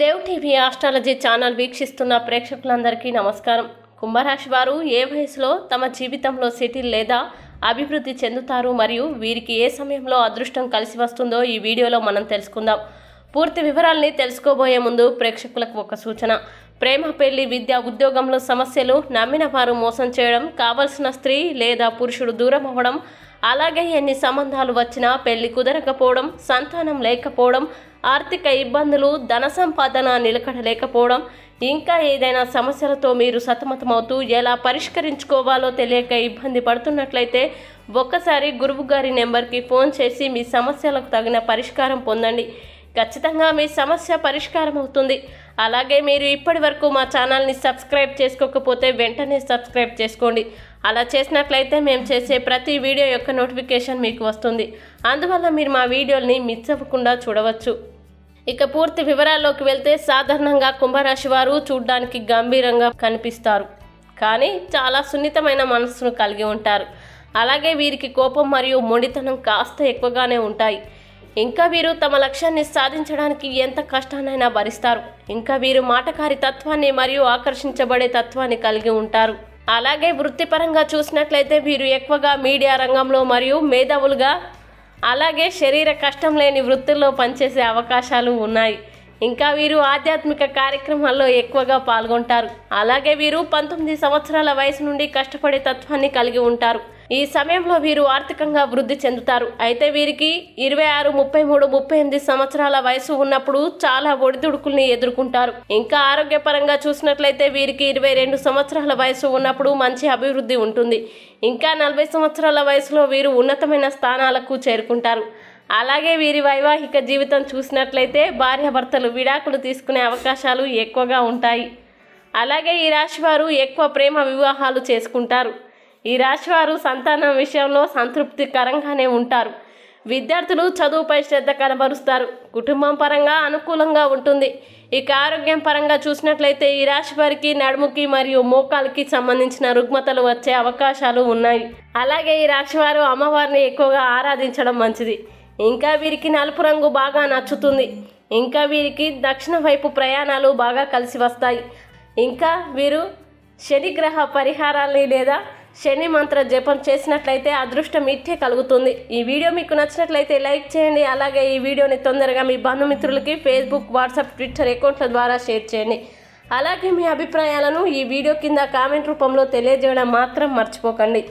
Dev TV astrology channel వీక్షిస్తున్న ప్రేక్షకులందరికీ నమస్కారం కుంభరాశి వారు ఏ వయసులో తమ జీవితంలో సెటిల్ లేదా అభివృద్ధి చెందుతారు మరియు వీరికి ఏ సమయంలో అదృష్టం కలిసి వస్తుందో ఈ వీడియోలో మనం తెలుసుకుందాం పూర్తి వివరాల్ని తెలుసుకోబోయే ముందు ప్రేక్షకులకు ఒక సూచన ప్రేమ పెళ్లి విద్య ఉద్యోగంలో సమస్యలు నమ్మిన వారు మోసం చేయడం కావలసిన స్త్రీ లేదా పురుషుడు దూరం అవ్వడం అలాగే ఎన్ని సంబంధాలు వచ్చినా పెళ్లి కుదరకపోవడం సంతానం లేకపోవడం ఆర్థిక ఇబ్బందులు ధన సంపాదన నిలకడ లేకపోవడం ఇంకా ఏదైనా సమస్యలతో మీరు సతమతమవుతూ ఎలా పరిష్కరించుకోవాలో తెలియక ఇబ్బంది పడుతున్నట్లయితే ఒక్కసారి గురువు గారి నెంబర్కి ఫోన్ చేసి మీ సమస్యలకు తగిన పరిష్కారం పొందండి ఖచ్చితంగా మీ సమస్య పరిష్కారం అవుతుంది అలాగే మీరు ఇప్పటి వరకు మా ఛానల్ని సబ్స్క్రైబ్ చేసుకోకపోతే వెంటనే సబ్స్క్రైబ్ చేసుకోండి అలా చేసినట్లయితే మేము చేసే ప్రతి వీడియో యొక్క నోటిఫికేషన్ మీకు వస్తుంది అందువల్ల మీరు మా వీడియోల్ని మిస్ అవ్వకుండా చూడవచ్చు ఇక పూర్తి వివరాల్లోకి వెళ్తే సాధారణంగా కుంభరాశి వారు చూడ్డానికి గంభీరంగా కనిపిస్తారు కానీ చాలా సున్నితమైన మనసును కలిగి ఉంటారు అలాగే వీరికి కోపం మరియు మొండితనం కాస్త ఎక్కువగానే ఉంటాయి ఇంకా వీరు తమ లక్ష్యాన్ని సాధించడానికి ఎంత కష్టాన్నైనా భరిస్తారు ఇంకా వీరు మాటకారి తత్వాన్ని మరియు ఆకర్షించబడే తత్వాన్ని కలిగి ఉంటారు అలాగే వృత్తిపరంగా చూసినట్లయితే వీరు ఎక్కువగా మీడియా రంగంలో మరియు మేధావులుగా అలాగే శరీర కష్టం లేని వృత్తుల్లో పనిచేసే అవకాశాలు ఉన్నాయి ఇంకా వీరు ఆధ్యాత్మిక కార్యక్రమాల్లో ఎక్కువగా పాల్గొంటారు అలాగే వీరు పంతొమ్మిది సంవత్సరాల వయసు నుండి కష్టపడే తత్వాన్ని కలిగి ఉంటారు ఈ సమయంలో వీరు ఆర్థికంగా వృద్ధి చెందుతారు అయితే వీరికి ఇరవై ఆరు ముప్పై మూడు ముప్పై ఎనిమిది సంవత్సరాల వయసు ఉన్నప్పుడు చాలా ఒడిదుడుకుల్ని ఎదుర్కొంటారు ఇంకా ఆరోగ్యపరంగా చూసినట్లయితే వీరికి ఇరవై రెండు సంవత్సరాల వయసు ఉన్నప్పుడు మంచి అభివృద్ధి ఉంటుంది ఇంకా నలభై సంవత్సరాల వయసులో వీరు ఉన్నతమైన స్థానాలకు చేరుకుంటారు అలాగే వీరి వైవాహిక జీవితం చూసినట్లయితే భార్యాభర్తలు విడాకులు తీసుకునే అవకాశాలు ఎక్కువగా ఉంటాయి అలాగే ఈ రాశివారు ఎక్కువ ప్రేమ వివాహాలు చేసుకుంటారు ఈ రాశివారు సంతానం విషయంలో సంతృప్తికరంగానే ఉంటారు విద్యార్థులు చదువుపై శ్రద్ధ కనబరుస్తారు కుటుంబం పరంగా అనుకూలంగా ఉంటుంది ఇక ఆరోగ్యం పరంగా చూసినట్లయితే ఈ రాశి వారికి నడుముకి మరియు మోకాలకి సంబంధించిన రుగ్మతలు వచ్చే అవకాశాలు ఉన్నాయి అలాగే ఈ రాశి వారు అమ్మవారిని ఎక్కువగా ఆరాధించడం మంచిది ఇంకా వీరికి నలుపు రంగు బాగా నచ్చుతుంది ఇంకా వీరికి దక్షిణ వైపు ప్రయాణాలు బాగా కలిసి వస్తాయి ఇంకా వీరు శనిగ్రహ పరిహారాల్ని లేదా శని మంత్ర జపం చేసినట్లయితే అదృష్టం ఇట్టే కలుగుతుంది ఈ వీడియో మీకు నచ్చినట్లయితే లైక్ చేయండి అలాగే ఈ వీడియోని తొందరగా మీ బంధుమిత్రులకి ఫేస్బుక్ వాట్సాప్ ట్విట్టర్ అకౌంట్ల ద్వారా షేర్ చేయండి అలాగే మీ అభిప్రాయాలను ఈ వీడియో కింద కామెంట్ రూపంలో తెలియజేయడం మాత్రం మర్చిపోకండి